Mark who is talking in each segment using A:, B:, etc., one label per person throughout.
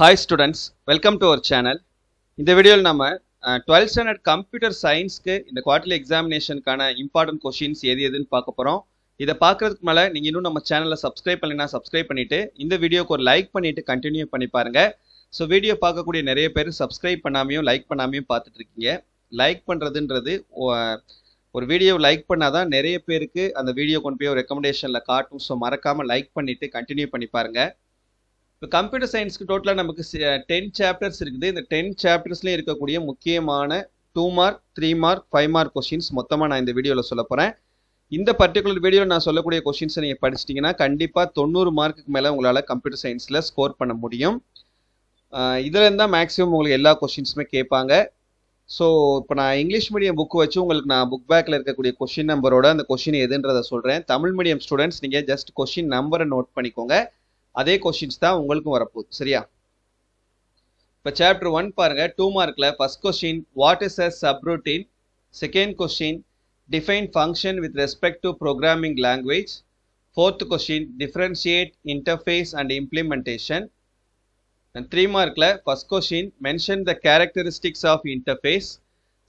A: Hi students welcome to our channel இந்த வீடியோவில் நம்ம டுவெல்த் ஸ்டாண்டர்ட் கம்ப்யூட்டர் சயின்ஸ்க்கு இந்த குவார்டர்லி எக்ஸாமினேஷனுக்கான இம்பார்ட்டன்ட் கொஷின்ஸ் எது எதுன்னு பார்க்க போகிறோம் இதை பார்க்குறதுக்கு மேலே நீங்கள் இன்னும் நம்ம சேனலில் சப்ஸ்கிரைப் பண்ணினா சப்ஸ்கிரைப் பண்ணிவிட்டு இந்த வீடியோவுக்கு ஒரு லைக் பண்ணிவிட்டு கண்டினியூ பண்ணி பாருங்கள் ஸோ வீடியோ பார்க்கக்கூடிய நிறைய பேர் சப்ஸ்கிரைப் பண்ணாமையும் லைக் பண்ணாமையும் பார்த்துட்ருக்கீங்க லைக் பண்ணுறதுன்றது ஒரு வீடியோ லைக் பண்ணால் தான் நிறைய பேருக்கு அந்த வீடியோ கொண்டு போய் ஒரு ரெக்கமெண்டேஷனில் காட்டும் ஸோ மறக்காமல் லைக் பண்ணிவிட்டு கண்டினியூ பண்ணி பாருங்கள் இப்போ கம்ப்யூட்டர் சயின்ஸ்க்கு டோட்டலாக நமக்கு டென் சாப்டர்ஸ் இருக்குது இந்த டென் சாப்டர்ஸ்லேயும் இருக்கக்கூடிய முக்கியமான two mark three mark five mark questions மொத்தமாக நான் இந்த வீடியோவில் சொல்ல போகிறேன் இந்த பர்டிகுலர் வீடியோவில் நான் சொல்லக்கூடிய கொஷின்ஸை நீங்கள் படிச்சிட்டிங்கன்னா கண்டிப்பாக தொண்ணூறு மார்க்குக்கு மேலே உங்களால் கம்ப்யூட்டர் சயின்ஸில் ஸ்கோர் பண்ண முடியும் இதுலேருந்து தான் மேக்ஸிமம் உங்களுக்கு எல்லா கொஷின்ஸுமே கேட்பாங்க ஸோ இப்போ நான் இங்கிலீஷ் மீடியம் புக் வச்சு உங்களுக்கு நான் புக் பேக்கில் இருக்கக்கூடிய கொஷின் நம்பரோட அந்த கொஷின் எதுன்றதை சொல்கிறேன் தமிழ் மீடியம் ஸ்டூடெண்ட்ஸ் நீங்கள் ஜஸ்ட் கொஷின் நம்பரை நோட் பண்ணிக்கோங்க அதே கொஷின்ஸ் தான் உங்களுக்கும் வரப்போகுது சரியா இப்போ சாப்டர் ஒன் பாருங்க டூ மார்க்கில் first question what is a subroutine second question define function with respect to programming language fourth question differentiate interface and implementation and three மார்க்கில் first question mention the characteristics of interface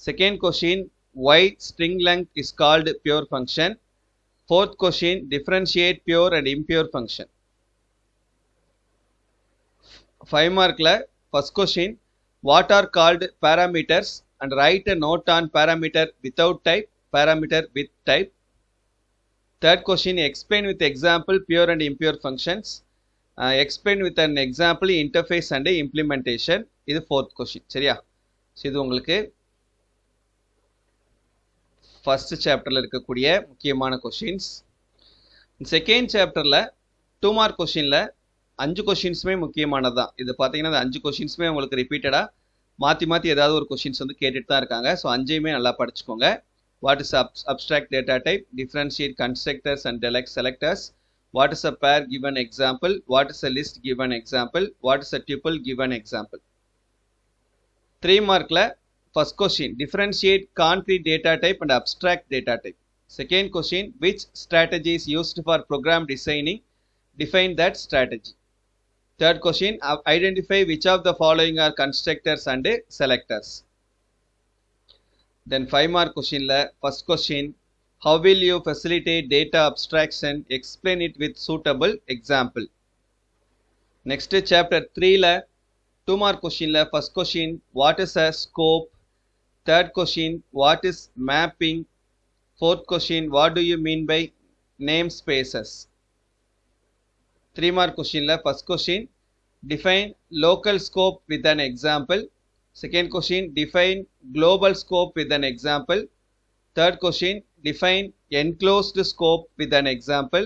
A: second question why string length is called pure function fourth question differentiate pure and impure function five மார்க்கில் first question what are called parameters and write a note on parameter without type parameter with type third question explain with example pure and impure functions explain with an example interface and implementation இது fourth question சரியா so இது உங்களுக்கு first சாப்டரில் இருக்கக்கூடிய முக்கியமான questions second சாப்டரில் two mark கொஷினில் அஞ்சு கொஷின்ஸுமே முக்கியமானது தான் இது பார்த்தீங்கன்னா அந்த அஞ்சு கொஷின்ஸுமே உங்களுக்கு ரிப்பீட்டடாக மாற்றி மாற்றி ஏதாவது ஒரு கொஷின்ஸ் வந்து கேட்டுட்டு தான் இருக்காங்க ஸோ அஞ்சையுமே நல்லா படிச்சுக்கோங்க what is ab abstract data type differentiate constructors and select selectors what is a pair given example what is a list given example what is a tuple given example three மார்க்கில் first question differentiate concrete data type and abstract data type second question which strategy is used for program designing define that strategy Third question, uh, identify which of the following are constructors and selectors. Then 5 mark question, first question, how will you facilitate data abstraction? Explain it with suitable example. Next chapter 3 2 mark question first question, what is a scope? Third question, what is mapping? Fourth question, what do you mean by namespaces? 3 mark question la first question define local scope with an example second question define global scope with an example third question define enclosed scope with an example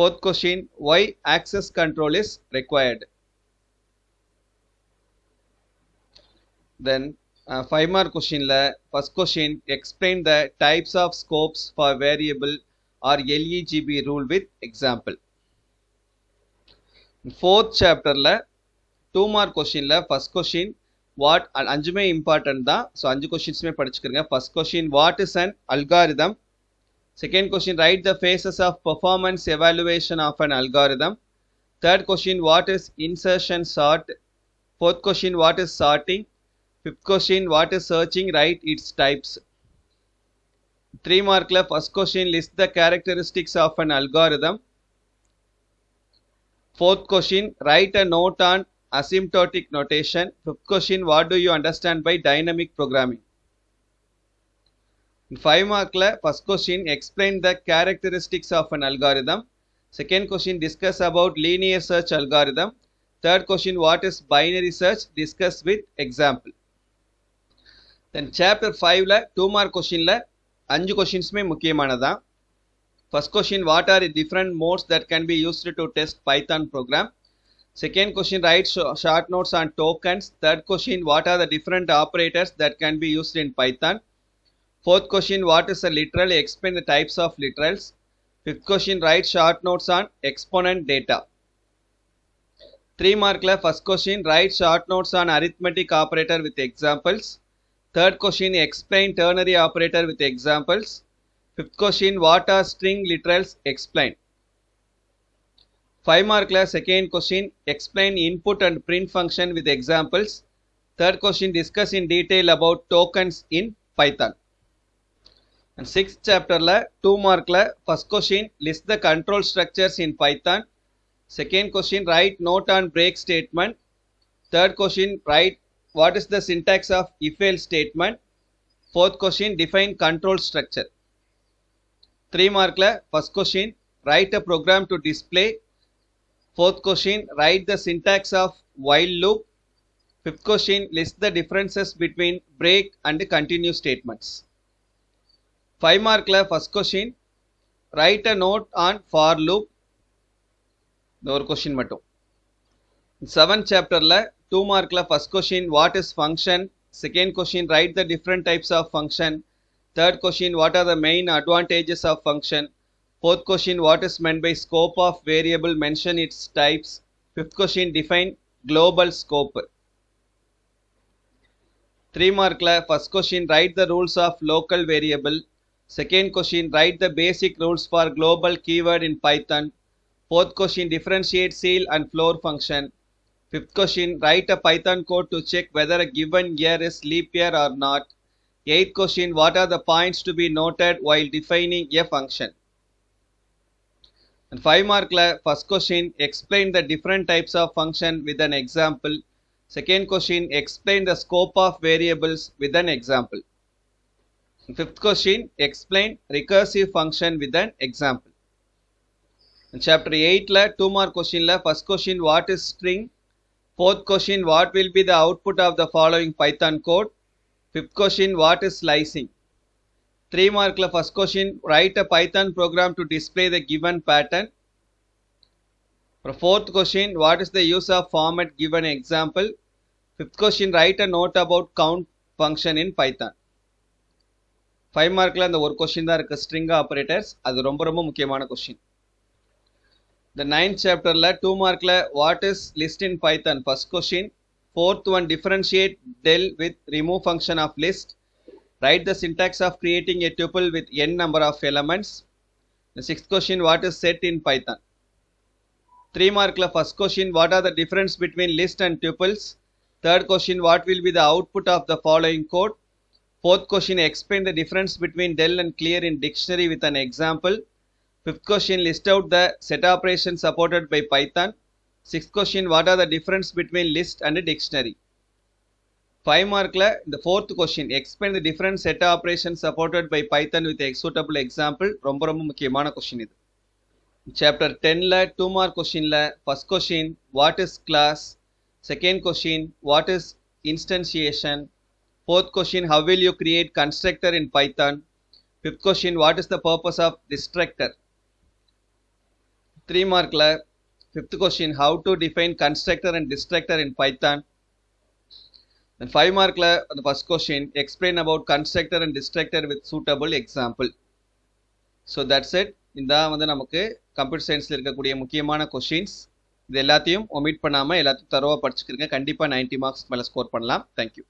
A: fourth question why access control is required then uh, 5 mark question la first question explain the types of scopes for variable or legb rule with example fourth சாப்டரில் two mark கொஷினில் first question what அஞ்சுமே important தான் so அஞ்சு கொஷின்ஸுமே படிச்சுக்கிறங்க first question what is and algorithm second question write the phases of performance evaluation of an algorithm third question what is insertion sort fourth question what is sorting fifth question what is searching write its types three மார்க்கில் first question list the characteristics of an algorithm Fourth question, write a note on asymptotic notation. Fifth question, what do you understand by dynamic programming? In 5 markla, first question, explain the characteristics of an algorithm. Second question, discuss about linear search algorithm. Third question, what is binary search? Discuss with example. Then chapter ஃபைவ்ல two mark கொஷினில் அஞ்சு கொஷின்ஸுமே முக்கியமானதான் First question, what are the different modes that can be used to test Python program? Second question, write short notes on tokens. Third question, what are the different operators that can be used in Python? Fourth question, what is a literal? Explain the types of literals. Fifth question, write short notes on exponent data. 3 markla first question, write short notes on arithmetic operator with examples. Third question, explain ternary operator with examples. Fifth question, what are string literals? Explain. Five mark class, second question, explain input and print function with examples. Third question, discuss in detail about tokens in Python. And sixth la two mark la first question, list the control structures in Python. Second question, write note and break statement. Third question, write what is the syntax of if-else statement. Fourth question, define control structure. 3 mark la first question write a program to display fourth question write the syntax of while loop fifth question list the differences between break and continue statements 5 mark la first question write a note on for loop door question matto. 7 chapter 2 mark la first question what is function second question write the different types of function Third question, what are the main advantages of function? Fourth question, what is meant by scope of variable? Mention its types. Fifth question, define global scope. 3 mark. first question, write the rules of local variable. Second question, write the basic rules for global keyword in Python. Fourth question, differentiate seal and floor function. Fifth question, write a Python code to check whether a given year is leap year or not. 8th question, what are the points to be noted while defining a function? And 5 mark first question, explain the different types of function with an example. Second question, explain the scope of variables with an example. And fifth question, explain recursive function with an example. In chapter 8 la 2 mark question la first question what is string fourth question what will be the output of the following python code Fifth question, what is slicing? Three mark first question, write a Python program to display the given pattern. For fourth question, what is the use of format given example? Fifth question, write a note about count function in Python. Five மார்க்கில் The ஒரு question தான் இருக்குது string operators அது ரொம்ப ரொம்ப question. The இந்த chapter. சாப்டரில் two மார்க்கில் what is list in Python first question Fourth one, differentiate del with remove function of list. Write the syntax of creating a tuple with n number of elements. The sixth question, what is set in Python? Three mark first question, what are the difference between list and tuples? Third question, what will be the output of the following code? Fourth question, explain the difference between del and clear in dictionary with an example. Fifth question, list out the set operations supported by Python. Sixth question, what are the difference between list and dictionary? Five mark, la, the fourth question, explain the different set of operations supported by Python with a suitable example. Romba romba question idu. Chapter 10, la, two mark question, la, first question, what is class? Second question, what is instantiation? Fourth question, how will you create constructor in Python? Fifth question, what is the purpose of destructor? Three mark, la, Fifth question, how to define constructor and destructor in Python? Then 5 mark the first question, explain about constructor and destructor with suitable example. So that's it இதான் வந்து நமக்கு computer சயின்ஸில் இருக்கக்கூடிய முக்கியமான questions இது எல்லாத்தையும் omit பண்ணாமல் எல்லாத்தையும் தரவாக படிச்சுக்கிறங்க கண்டிப்பாக நைன்ட்டி மார்க்ஸ் மேலே ஸ்கோர் பண்ணலாம் தேங்க்யூ